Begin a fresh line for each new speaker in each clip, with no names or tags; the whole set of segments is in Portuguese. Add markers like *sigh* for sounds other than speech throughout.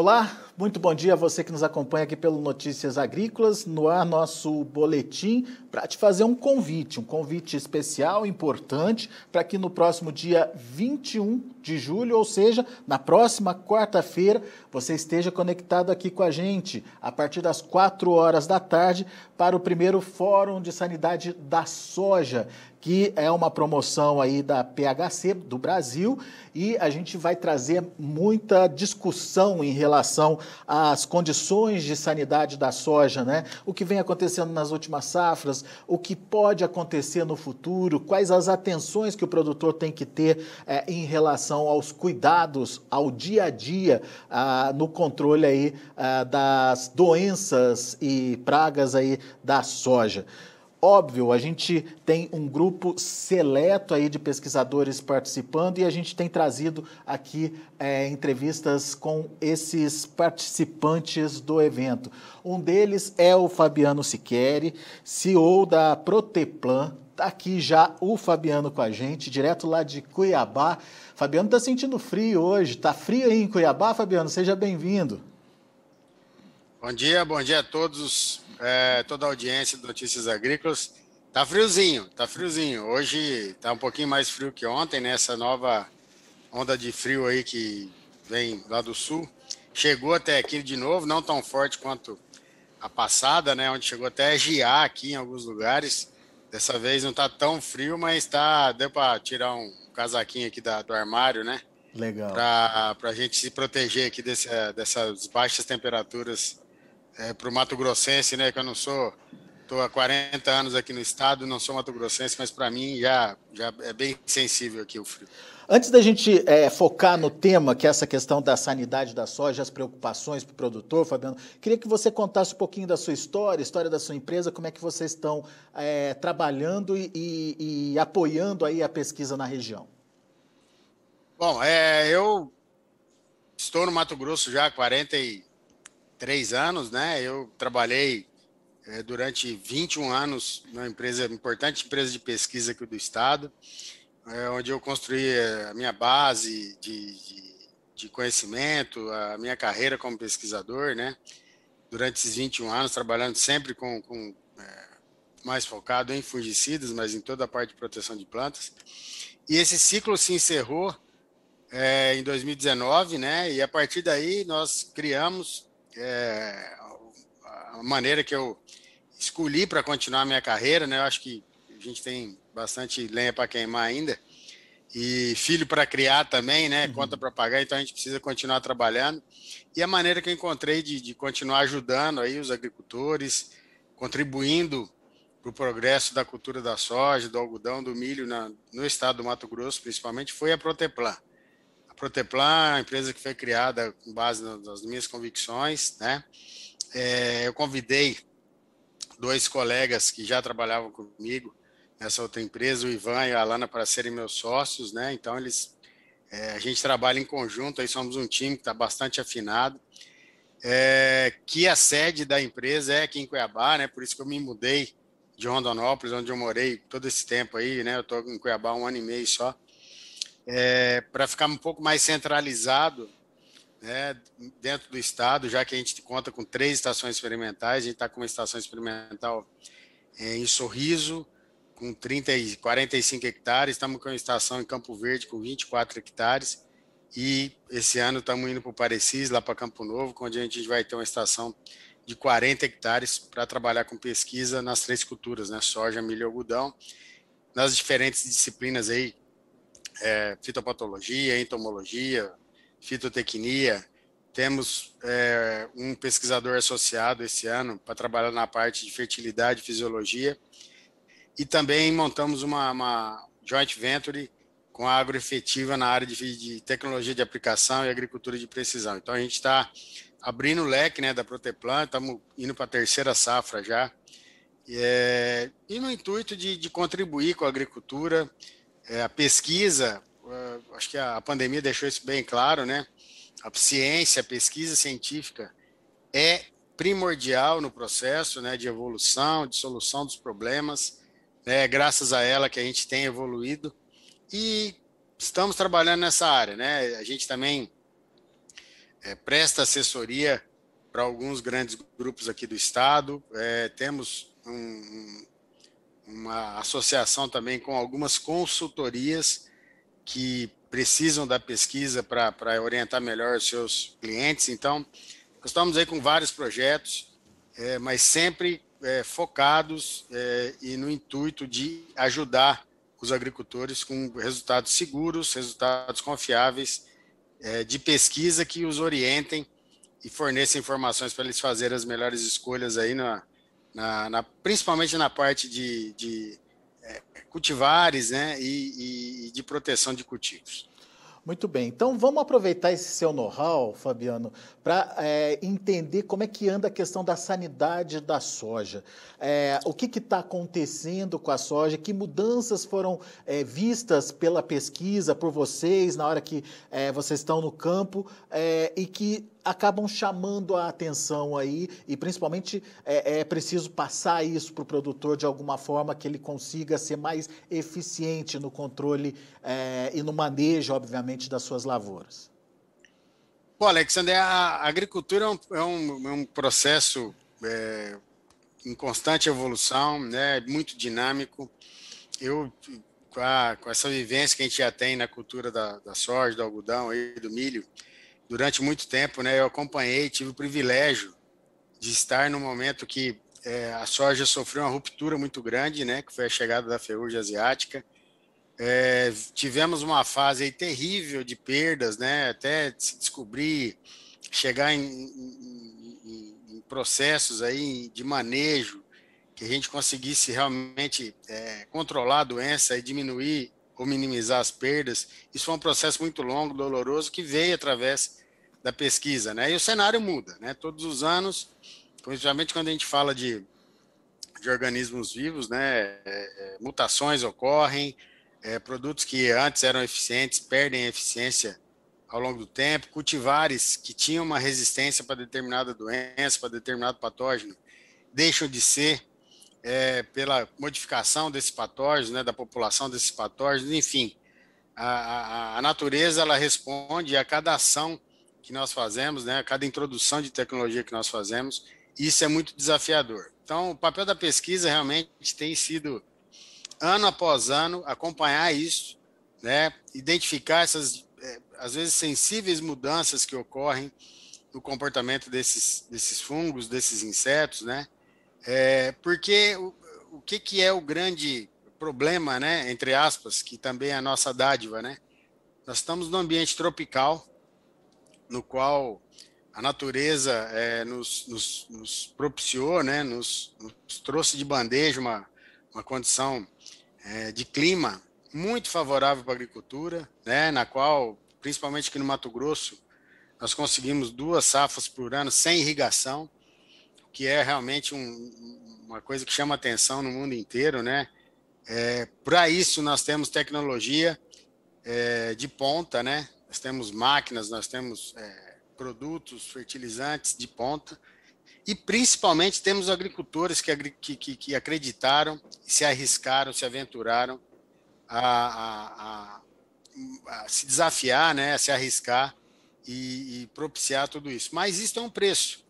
Olá, muito bom dia a você que nos acompanha aqui pelo Notícias Agrícolas. No ar, nosso boletim para te fazer um convite, um convite especial, importante, para que no próximo dia 21 de julho, ou seja, na próxima quarta-feira, você esteja conectado aqui com a gente a partir das 4 horas da tarde para o primeiro Fórum de Sanidade da Soja, que é uma promoção aí da PHC do Brasil e a gente vai trazer muita discussão em relação às condições de sanidade da soja, né? O que vem acontecendo nas últimas safras, o que pode acontecer no futuro, quais as atenções que o produtor tem que ter é, em relação aos cuidados ao dia a dia ah, no controle aí ah, das doenças e pragas aí da soja. Óbvio, a gente tem um grupo seleto aí de pesquisadores participando e a gente tem trazido aqui é, entrevistas com esses participantes do evento. Um deles é o Fabiano Siqueri, CEO da Proteplan. Está aqui já o Fabiano com a gente, direto lá de Cuiabá. Fabiano está sentindo frio hoje. Está frio aí em Cuiabá, Fabiano? Seja bem-vindo.
Bom dia, bom dia a todos é, toda a audiência do Notícias Agrícolas. Tá friozinho, tá friozinho. Hoje tá um pouquinho mais frio que ontem, né? Essa nova onda de frio aí que vem lá do sul. Chegou até aqui de novo, não tão forte quanto a passada, né? Onde chegou até a giar aqui em alguns lugares. Dessa vez não tá tão frio, mas tá. Deu para tirar um casaquinho aqui da, do armário, né? Legal. Para a gente se proteger aqui desse, dessas baixas temperaturas é, para o Mato Grossense, né? Que eu não sou. Estou há 40 anos aqui no estado, não sou Mato Grossense, mas para mim já, já é bem sensível
aqui o frio. Antes da gente é, focar no tema, que é essa questão da sanidade da soja, as preocupações para o produtor, Fabiano, queria que você contasse um pouquinho da sua história, história da sua empresa, como é que vocês estão é, trabalhando e, e, e, apoiando aí a pesquisa na região.
Bom, é, eu estou no Mato Grosso já há 40 e três anos, né? Eu trabalhei é, durante 21 anos numa empresa, importante empresa de pesquisa aqui do estado, é, onde eu construí é, a minha base de, de, de, conhecimento, a minha carreira como pesquisador, né? Durante esses 21 anos, trabalhando sempre com, com é, mais focado em fungicidas, mas em toda a parte de proteção de plantas. E esse ciclo se encerrou é, em 2019, né? E a partir daí nós criamos é, a maneira que eu escolhi para continuar minha carreira, né? Eu acho que a gente tem bastante lenha para queimar ainda e filho para criar também, né? Uhum. Conta para pagar, então a gente precisa continuar trabalhando. E a maneira que eu encontrei de, de continuar ajudando aí os agricultores, contribuindo para o progresso da cultura da soja, do algodão, do milho na, no estado do Mato Grosso, principalmente, foi a Proteplan. Proteplan, empresa que foi criada com base nas minhas convicções, né? É, eu convidei dois colegas que já trabalhavam comigo nessa outra empresa, o Ivan e a Alana, para serem meus sócios, né? Então eles, é, a gente trabalha em conjunto, aí somos um time que está bastante afinado. É, que a sede da empresa é aqui em Cuiabá, né? Por isso que eu me mudei de Rondonópolis, onde eu morei todo esse tempo aí, né? Eu estou em Cuiabá um ano e meio só é, para ficar um pouco mais centralizado né, dentro do estado, já que a gente conta com três estações experimentais, a gente está com uma estação experimental é, em Sorriso, com 30 e 45 hectares, estamos com uma estação em Campo Verde com 24 hectares, e esse ano estamos indo para o Parecis, lá para Campo Novo, onde a gente vai ter uma estação de 40 hectares para trabalhar com pesquisa nas três culturas, né? soja, milho e algodão, nas diferentes disciplinas aí, é, fitopatologia, entomologia, fitotecnia. Temos é, um pesquisador associado esse ano para trabalhar na parte de fertilidade e fisiologia. E também montamos uma, uma joint venture com a agroefetiva na área de, de, tecnologia de aplicação e agricultura de precisão. Então, a gente está abrindo o leque né, da Proteplan, estamos indo para a terceira safra já, e, é, e no intuito de, de contribuir com a agricultura, é, a pesquisa, é, acho que a pandemia deixou isso bem claro, né? A ciência, a pesquisa científica é primordial no processo né, de evolução, de solução dos problemas. Né? É né, graças a ela que a gente tem evoluído e estamos trabalhando nessa área. Né? A gente também é, presta assessoria para alguns grandes grupos aqui do Estado. É, temos um, uma associação também com algumas consultorias que precisam da pesquisa para orientar melhor os seus clientes. Então, estamos aí com vários projetos, é, mas sempre é, focados é, e no intuito de ajudar os agricultores com resultados seguros, resultados confiáveis é, de pesquisa que os orientem e forneça informações para eles fazerem as melhores escolhas aí na, na, na principalmente na parte de, de é, cultivares né, e, e de
proteção de cultivos. Muito bem. Então vamos aproveitar esse seu know-how, Fabiano, para é, entender como é que anda a questão da sanidade da soja. É, o que está acontecendo com a soja? Que mudanças foram é, vistas pela pesquisa por vocês na hora que é, vocês estão no campo é, e que acabam chamando a atenção aí e principalmente é, é preciso passar isso para o produtor de alguma forma que ele consiga ser mais eficiente no controle é, e no manejo, obviamente, das suas lavouras.
Bom, Alexander, a agricultura é um, é um, é um processo é, em constante evolução, né, é muito dinâmico. Eu com, a, com, essa vivência que a gente já tem na cultura da, da soja, do algodão e do milho, durante muito tempo, né, eu acompanhei, tive o privilégio de estar no momento que é, a soja sofreu uma ruptura muito grande, né, que foi a chegada da ferrugem asiática. É, tivemos uma fase terrível de perdas, né, até se descobrir, chegar em, em, em, processos aí de manejo que a gente conseguisse realmente é, controlar a doença e diminuir ou minimizar as perdas. Isso foi um processo muito longo, doloroso, que veio através da pesquisa, né? E o cenário muda, né? Todos os anos, principalmente quando a gente fala de, de organismos vivos, né? É, é mutações ocorrem, é, produtos que antes eram eficientes perdem eficiência ao longo do tempo, cultivares que tinham uma resistência para determinada doença, para determinado patógeno, deixam de ser é, pela modificação desse patógeno, né, da população desses patógenos, enfim, a, a, a, natureza ela responde a cada ação que nós fazemos, né, cada introdução de tecnologia que nós fazemos, isso é muito desafiador. Então, o papel da pesquisa realmente tem sido, ano após ano, acompanhar isso, né, identificar essas, é, às vezes, sensíveis mudanças que ocorrem no comportamento desses, desses fungos, desses insetos, né, é, porque o, o que, que é o grande problema, né, entre aspas, que também é a nossa dádiva, né? Nós estamos num ambiente tropical, no qual a natureza é, nos, nos, nos, propiciou, né, nos, nos, trouxe de bandeja uma, uma condição é, de clima muito favorável para a agricultura, né, na qual, principalmente aqui no Mato Grosso, nós conseguimos duas safras por ano sem irrigação, que é realmente um, uma coisa que chama atenção no mundo inteiro, né? É, para isso nós temos tecnologia é, de ponta, né? Nós temos máquinas, nós temos é, produtos, fertilizantes de ponta e principalmente temos agricultores que, que, que acreditaram, se arriscaram, se aventuraram a, a, a, a se desafiar, né, a se arriscar e, e, propiciar tudo isso. Mas isso é um preço.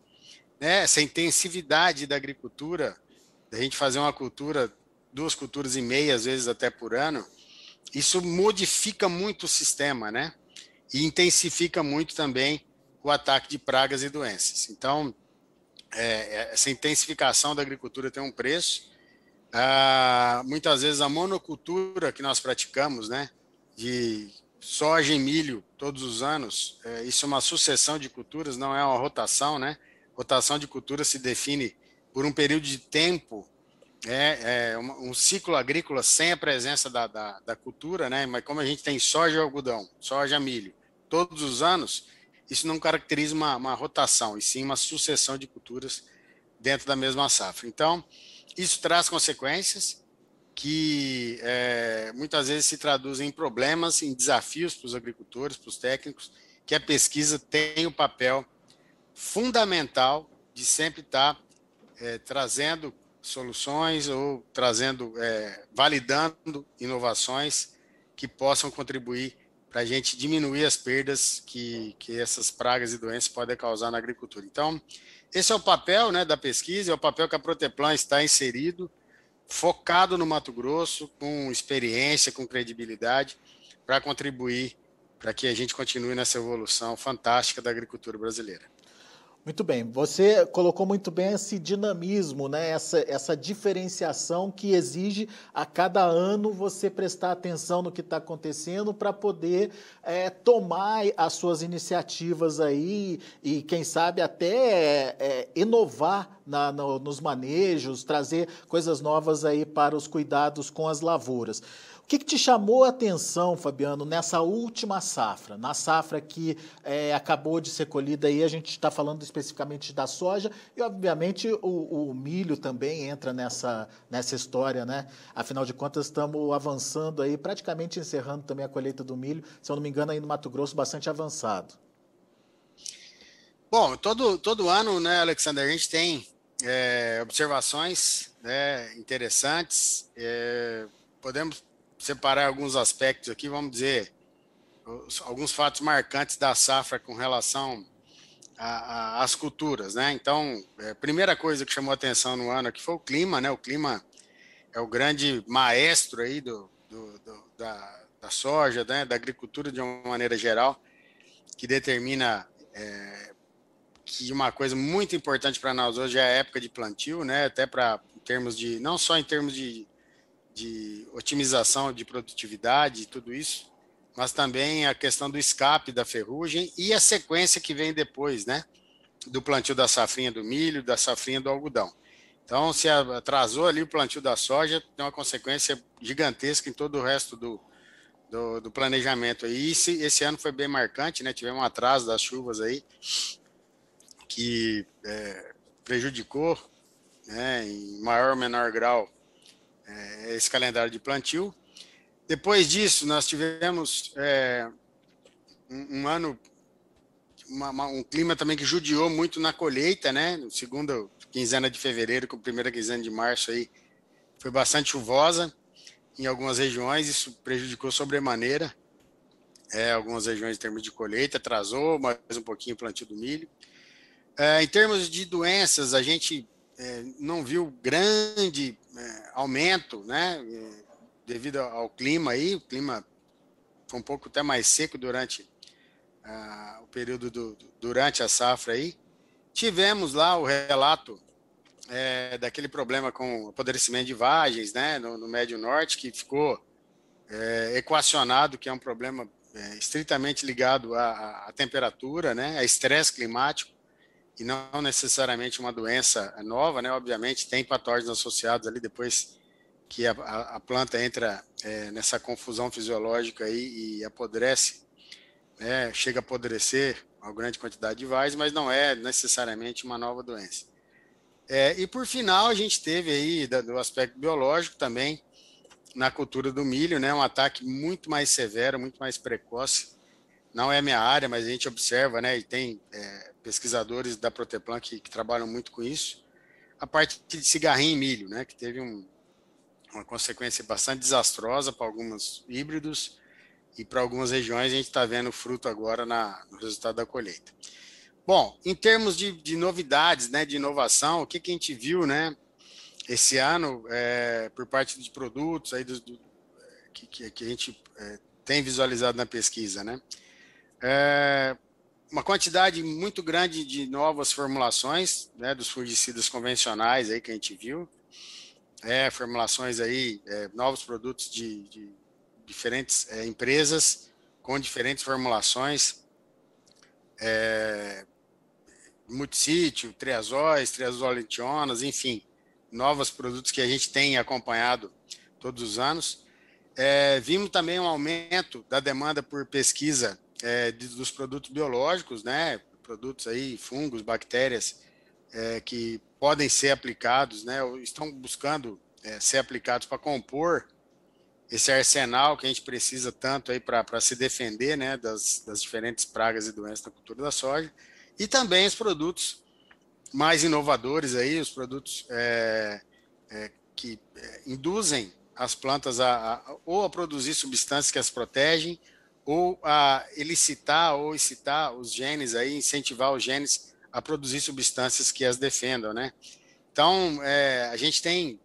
Né? Essa intensividade da agricultura, da gente fazer uma cultura, duas culturas e meia, às vezes até por ano, isso modifica muito o sistema, né? e intensifica muito também o ataque de pragas e doenças. Então, é, é, essa intensificação da agricultura tem um preço. Ah, muitas vezes a monocultura que nós praticamos, né, de soja e milho todos os anos, é, isso é uma sucessão de culturas, não é uma rotação, né? Rotação de cultura se define por um período de tempo é, é um, um ciclo agrícola sem a presença da, da, da, cultura, né? Mas como a gente tem soja e algodão, soja milho, todos os anos, isso não caracteriza uma, uma rotação, e sim uma sucessão de culturas dentro da mesma safra. Então, isso traz consequências que é, muitas vezes se traduzem em problemas, em desafios para os agricultores, para os técnicos, que a pesquisa tem o papel fundamental de sempre estar é, trazendo soluções ou trazendo, é, validando inovações que possam contribuir para a gente diminuir as perdas que, que essas pragas e doenças podem causar na agricultura. Então, esse é o papel né, da pesquisa, é o papel que a Proteplan está inserido, focado no Mato Grosso, com experiência, com credibilidade, para contribuir para que a gente continue nessa evolução fantástica da agricultura brasileira.
Muito bem, você colocou muito bem esse dinamismo, né? essa, essa diferenciação que exige a cada ano você prestar atenção no que está acontecendo para poder é, tomar as suas iniciativas aí e, quem sabe, até é, inovar na, no, nos manejos, trazer coisas novas aí para os cuidados com as lavouras que, que te chamou a atenção, Fabiano, nessa última safra? Na safra que é, acabou de ser colhida aí, a gente está falando especificamente da soja e, obviamente, o, o, milho também entra nessa, nessa história, né? Afinal de contas, estamos avançando aí, praticamente encerrando também a colheita do milho, se eu não me engano, aí no Mato Grosso, bastante avançado. Bom,
todo, todo ano, né, Alexander, a gente tem é, observações né, interessantes. É, podemos separar alguns aspectos aqui, vamos dizer, alguns fatos marcantes da safra com relação às culturas, né? Então, é, primeira coisa que chamou atenção no ano aqui foi o clima, né? O clima é o grande maestro aí do, do, do da, da, soja, né? Da agricultura de uma maneira geral, que determina é, que uma coisa muito importante para nós hoje é a época de plantio, né? Até para termos de não só em termos de de otimização de produtividade e tudo isso, mas também a questão do escape da ferrugem e a sequência que vem depois, né? Do plantio da safrinha do milho, da safrinha do algodão. Então, se atrasou ali o plantio da soja, tem uma consequência gigantesca em todo o resto do, do, do planejamento. E esse, esse, ano foi bem marcante, né? Tivemos um atraso das chuvas aí, que é, prejudicou, né, em maior ou menor grau, é, esse calendário de plantio. Depois disso, nós tivemos é, um, um, ano, uma, uma, um clima também que judiou muito na colheita, né? No quinzena de fevereiro com a primeira quinzena de março aí foi bastante chuvosa em algumas regiões, isso prejudicou sobremaneira é, algumas regiões em termos de colheita, atrasou mais um pouquinho o plantio do milho. É, em termos de doenças, a gente é, não viu grande é, aumento, né? É, devido ao clima aí, o clima foi um pouco até mais seco durante o período do, durante a safra aí. Tivemos lá o relato é, daquele problema com apodrecimento de vagens, né? No, no Médio Norte, que ficou é, equacionado, que é um problema é, estritamente ligado à, à temperatura, né? A estresse climático e não necessariamente uma doença nova, né? Obviamente tem patógenos associados ali depois que a, a planta entra é, nessa confusão fisiológica aí e apodrece, né? Chega a apodrecer uma grande quantidade de vais, mas não é necessariamente uma nova doença. É, e por final a gente teve aí da, do aspecto biológico também na cultura do milho, né? Um ataque muito mais severo, muito mais precoce. Não é minha área, mas a gente observa, né? E tem é, pesquisadores da Proteplan que, que trabalham muito com isso, a parte de cigarrinho e milho, né, que teve um, uma consequência bastante desastrosa para alguns híbridos e para algumas regiões a gente está vendo fruto agora na, no resultado da colheita. Bom, em termos de, de novidades, né, de inovação, o que, que a gente viu, né, esse ano é, por parte de produtos aí do, do que, que, a gente é, tem visualizado na pesquisa, né? É, uma quantidade muito grande de novas formulações, né, dos fungicidas convencionais aí que a gente viu, é, formulações aí, é, novos produtos de, de diferentes é, empresas com diferentes formulações, é, multisítio, triazóis, triazolentionas, enfim, novos produtos que a gente tem acompanhado todos os anos. É, vimos também um aumento da demanda por pesquisa é, de, dos produtos biológicos, né? Produtos aí, fungos, bactérias, é, que podem ser aplicados, né? Ou estão buscando é, ser aplicados para compor esse arsenal que a gente precisa tanto aí para se defender, né? Das, das diferentes pragas e doenças da cultura da soja. E também os produtos mais inovadores aí, os produtos é, é, que é, induzem as plantas a, a, ou a produzir substâncias que as protegem ou a elicitar ou excitar os genes aí, incentivar os genes a produzir substâncias que as defendam, né? Então, é, a gente tem,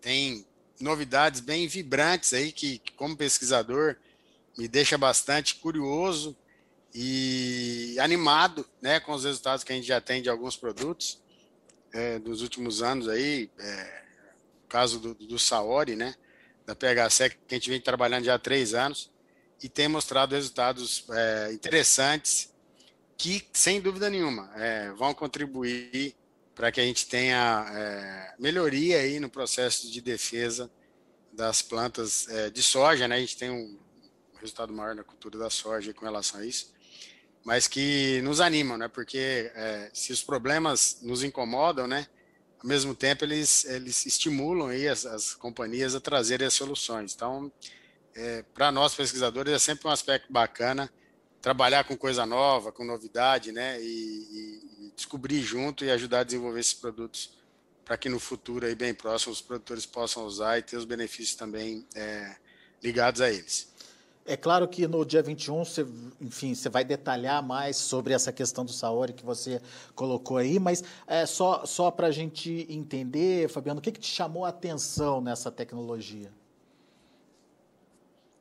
tem novidades bem vibrantes aí que, como pesquisador, me deixa bastante curioso e animado, né, com os resultados que a gente já tem de alguns produtos é, dos últimos anos aí, é, caso do, do Saori, né, da PHC, que a gente vem trabalhando já há três anos, e tem mostrado resultados é, interessantes que, sem dúvida nenhuma, é, vão contribuir para que a gente tenha é, melhoria aí no processo de defesa das plantas é, de soja, né? A gente tem um resultado maior na cultura da soja com relação a isso, mas que nos animam, né? Porque é, se os problemas nos incomodam, né? Ao mesmo tempo, eles, eles estimulam aí as, as companhias a trazerem as soluções. Então, é, para nós pesquisadores é sempre um aspecto bacana trabalhar com coisa nova, com novidade, né? E, e, e descobrir junto e ajudar a desenvolver esses produtos para que no futuro aí bem próximo os produtores possam usar e ter os benefícios também é, ligados a eles.
É claro que no dia 21, você, enfim, você vai detalhar mais sobre essa questão do Saori que você colocou aí, mas é, só, só para a gente entender, Fabiano, o que, que te chamou a atenção nessa tecnologia?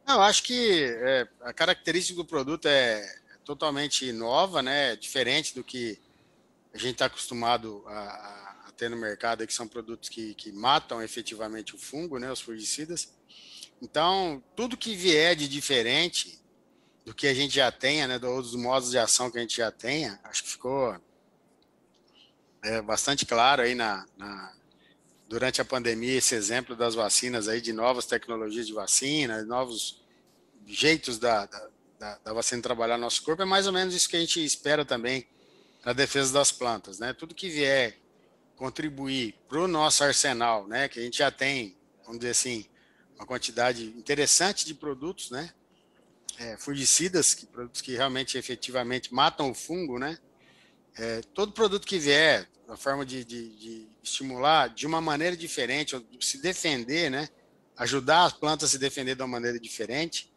Não, acho que é, a característica do produto é totalmente nova, né? É diferente do que a gente está acostumado a, a, ter no mercado, que são produtos que, que matam efetivamente o fungo, né? Os fungicidas. Então, tudo que vier de diferente do que a gente já tenha, né? Dos modos de ação que a gente já tenha, acho que ficou é, bastante claro aí na, na durante a pandemia esse exemplo das vacinas aí, de novas tecnologias de vacina, novos jeitos da, da, da vacina trabalhar no nosso corpo, é mais ou menos isso que a gente espera também na defesa das plantas, né? Tudo que vier contribuir para o nosso arsenal, né? Que a gente já tem, vamos dizer assim, uma quantidade interessante de produtos, né? É, fungicidas, que, produtos que realmente efetivamente matam o fungo, né? É, todo produto que vier, uma forma de, de, de, estimular de uma maneira diferente, se defender, né? ajudar as plantas a se defender de uma maneira diferente,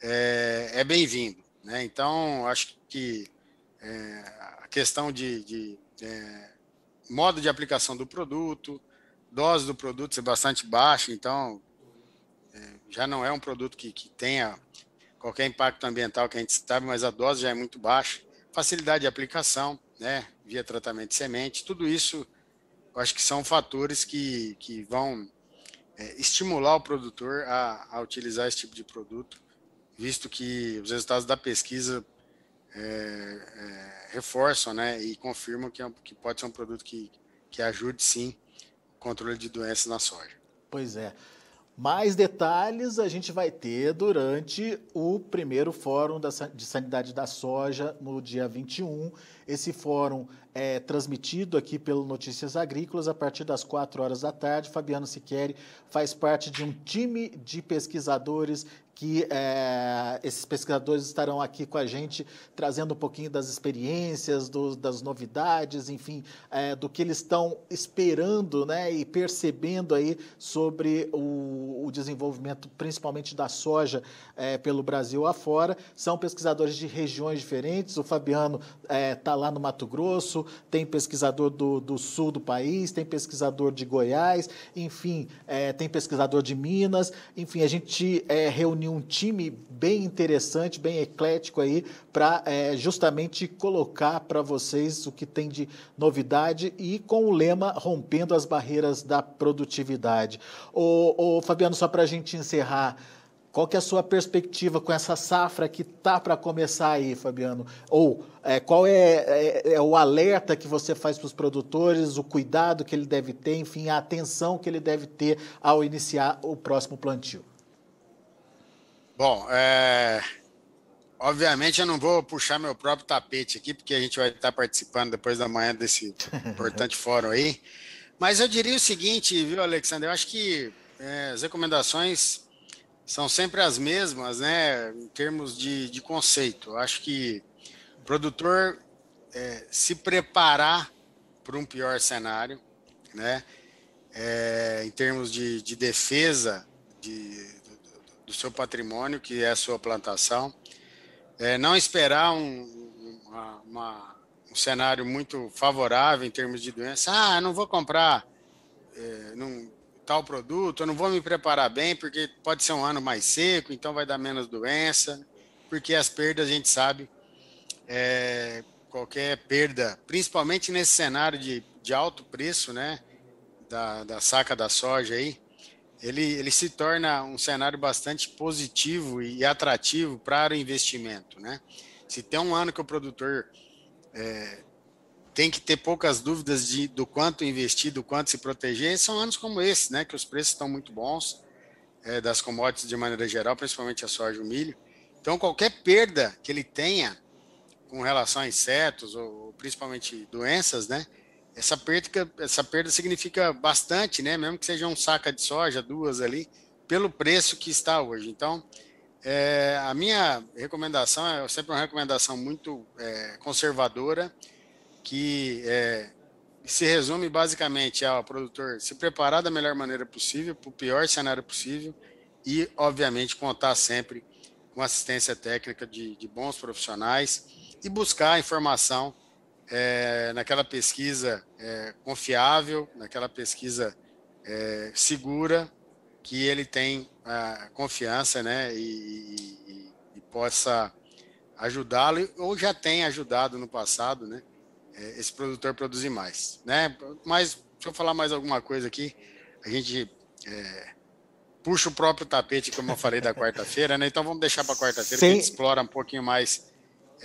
é, é bem-vindo. Né? Então, acho que é, a questão de, de é, modo de aplicação do produto, dose do produto ser bastante baixa, então é, já não é um produto que, que tenha qualquer impacto ambiental que a gente sabe, mas a dose já é muito baixa, facilidade de aplicação, né? via tratamento de semente. Tudo isso, eu acho que são fatores que, que vão é, estimular o produtor a, a utilizar esse tipo de produto, visto que os resultados da pesquisa é, é, reforçam né, e confirmam que, é, que pode ser um produto que, que ajude sim o controle de doenças na soja.
Pois é. Mais detalhes a gente vai ter durante o primeiro Fórum de Sanidade da Soja, no dia 21. Esse fórum é transmitido aqui pelo Notícias Agrícolas a partir das 4 horas da tarde. Fabiano Siqueira faz parte de um time de pesquisadores que é, esses pesquisadores estarão aqui com a gente trazendo um pouquinho das experiências, do, das novidades, enfim, é, do que eles estão esperando né, e percebendo aí sobre o, o desenvolvimento, principalmente da soja é, pelo Brasil afora. São pesquisadores de regiões diferentes. O Fabiano está lá no Mato Grosso, tem pesquisador do, do, sul do país, tem pesquisador de Goiás, enfim, tem pesquisador de Minas. Enfim, a gente reuniu um time bem interessante, bem eclético aí, para é, justamente colocar para vocês o que tem de novidade e com o lema Rompendo as Barreiras da Produtividade. Ô, ô Fabiano, só para a gente encerrar. Qual que é a sua perspectiva com essa safra que tá para começar aí, Fabiano? Ou é, qual é, é, é, o alerta que você faz para os produtores, o cuidado que ele deve ter, enfim, a atenção que ele deve ter ao iniciar o próximo plantio?
Bom, é... obviamente eu não vou puxar meu próprio tapete aqui, porque a gente vai estar participando depois da manhã desse *laughs* importante fórum aí. Mas eu diria o seguinte, viu, Alexandre? Eu acho que é, as recomendações são sempre as mesmas, né? Em termos de, de conceito. Eu acho que o produtor é, se preparar para um pior cenário, né? É, em termos de, de defesa de, do seu patrimônio, que é a sua plantação. É, não esperar um, uma, uma, um cenário muito favorável em termos de doença. Ah, não vou comprar é, num, tal produto, eu não vou me preparar bem, porque pode ser um ano mais seco, então vai dar menos doença. Porque as perdas, a gente sabe, é, qualquer perda, principalmente nesse cenário de, de alto preço, né? Da, da saca da soja aí, ele, ele se torna um cenário bastante positivo e atrativo para o investimento, né? Se tem um ano que o produtor é, tem que ter poucas dúvidas de, do quanto investir, do quanto se proteger, são anos como esse, né? Que os preços estão muito bons é, das commodities de maneira geral, principalmente a soja e o milho. Então, qualquer perda que ele tenha com relação a insetos ou principalmente doenças, né? Essa perda, essa perda significa bastante, né? Mesmo que seja um saca de soja, duas ali, pelo preço que está hoje. Então, é, a minha recomendação é sempre uma recomendação muito é, conservadora, que é, se resume basicamente ao produtor se preparar da melhor maneira possível, para o pior cenário possível, e, obviamente, contar sempre com assistência técnica de, de bons profissionais e buscar informação é, naquela pesquisa é, confiável, naquela pesquisa é, segura, que ele tem a confiança né, e, e, e possa ajudá-lo, ou já tem ajudado no passado, né, é, esse produtor produzir mais. Né? Mas, deixa eu falar mais alguma coisa aqui, a gente é, puxa o próprio tapete, como eu falei da quarta-feira, né? Então vamos deixar para quarta-feira, Sem... que a gente explora um pouquinho mais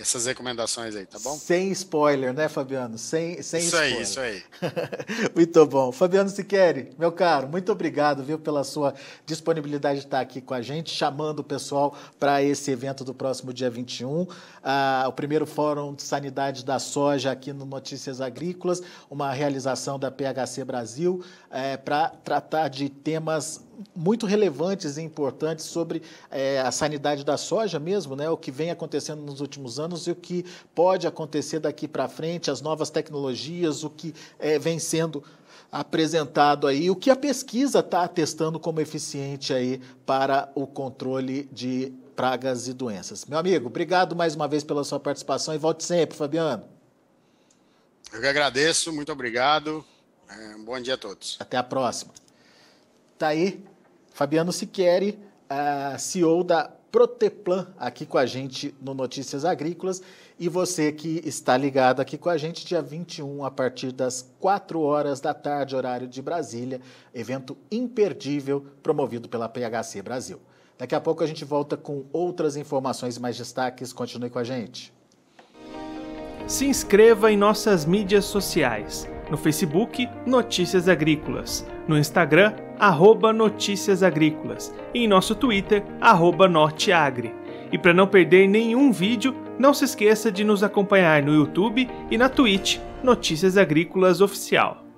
essas recomendações aí, tá bom?
Sem spoiler, né, Fabiano? Sem, sem isso spoiler. Isso aí, isso aí. *laughs* muito bom. Fabiano Siqueira, meu caro, muito obrigado, viu, pela sua disponibilidade de estar aqui com a gente, chamando o pessoal para esse evento do próximo dia 21, ah, o primeiro Fórum de Sanidade da Soja aqui no Notícias Agrícolas, uma realização da PHC Brasil, é, eh, para tratar de temas muito relevantes e importantes sobre é, a sanidade da soja mesmo, né? O que vem acontecendo nos últimos anos e o que pode acontecer daqui para frente, as novas tecnologias, o que é, vem sendo apresentado aí, o que a pesquisa está atestando como eficiente aí para o controle de pragas e doenças. Meu amigo, obrigado mais uma vez pela sua participação e volte sempre, Fabiano.
Eu que agradeço, muito obrigado. É, um bom dia a todos.
Até a próxima. Tá aí, Fabiano Siqueri, CEO da Proteplan, aqui com a gente no Notícias Agrícolas. E você que está ligado aqui com a gente, dia 21, a partir das 4 horas da tarde, horário de Brasília, evento imperdível promovido pela PHC Brasil. Daqui a pouco a gente volta com outras informações e mais destaques. Continue com a gente. Se inscreva em nossas mídias sociais. No Facebook, Notícias Agrícolas. No Instagram, arroba Notícias Agrícolas e em nosso Twitter, arroba Norteagri. E para não perder nenhum vídeo, não se esqueça de nos acompanhar no YouTube e na Twitch Notícias Agrícolas Oficial.